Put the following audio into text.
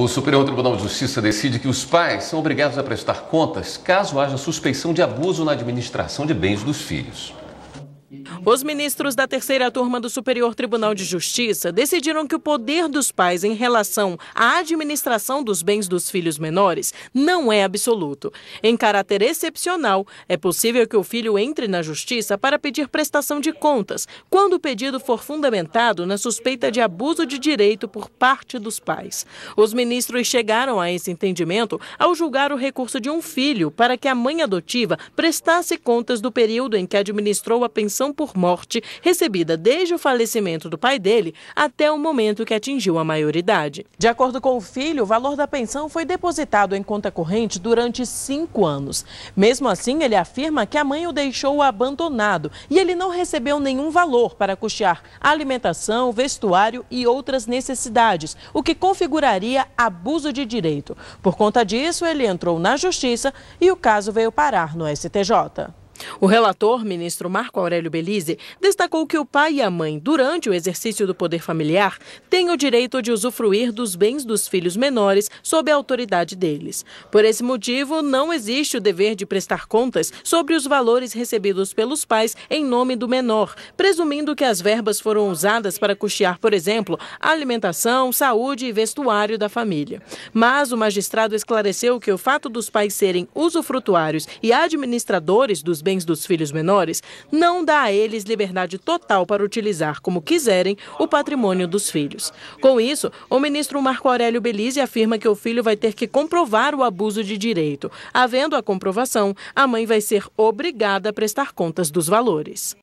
O Superior Tribunal de Justiça decide que os pais são obrigados a prestar contas caso haja suspeição de abuso na administração de bens dos filhos. Os ministros da terceira turma do Superior Tribunal de Justiça decidiram que o poder dos pais em relação à administração dos bens dos filhos menores não é absoluto. Em caráter excepcional, é possível que o filho entre na justiça para pedir prestação de contas, quando o pedido for fundamentado na suspeita de abuso de direito por parte dos pais. Os ministros chegaram a esse entendimento ao julgar o recurso de um filho para que a mãe adotiva prestasse contas do período em que administrou a pensão por morte recebida desde o falecimento do pai dele até o momento que atingiu a maioridade. De acordo com o filho, o valor da pensão foi depositado em conta corrente durante cinco anos. Mesmo assim, ele afirma que a mãe o deixou abandonado e ele não recebeu nenhum valor para custear alimentação, vestuário e outras necessidades, o que configuraria abuso de direito. Por conta disso, ele entrou na justiça e o caso veio parar no STJ. O relator, ministro Marco Aurélio Belize, destacou que o pai e a mãe, durante o exercício do poder familiar, têm o direito de usufruir dos bens dos filhos menores sob a autoridade deles. Por esse motivo, não existe o dever de prestar contas sobre os valores recebidos pelos pais em nome do menor, presumindo que as verbas foram usadas para custear, por exemplo, a alimentação, saúde e vestuário da família. Mas o magistrado esclareceu que o fato dos pais serem usufrutuários e administradores dos bens do dos filhos menores não dá a eles liberdade total para utilizar como quiserem o patrimônio dos filhos. Com isso, o ministro Marco Aurélio Belize afirma que o filho vai ter que comprovar o abuso de direito. Havendo a comprovação, a mãe vai ser obrigada a prestar contas dos valores.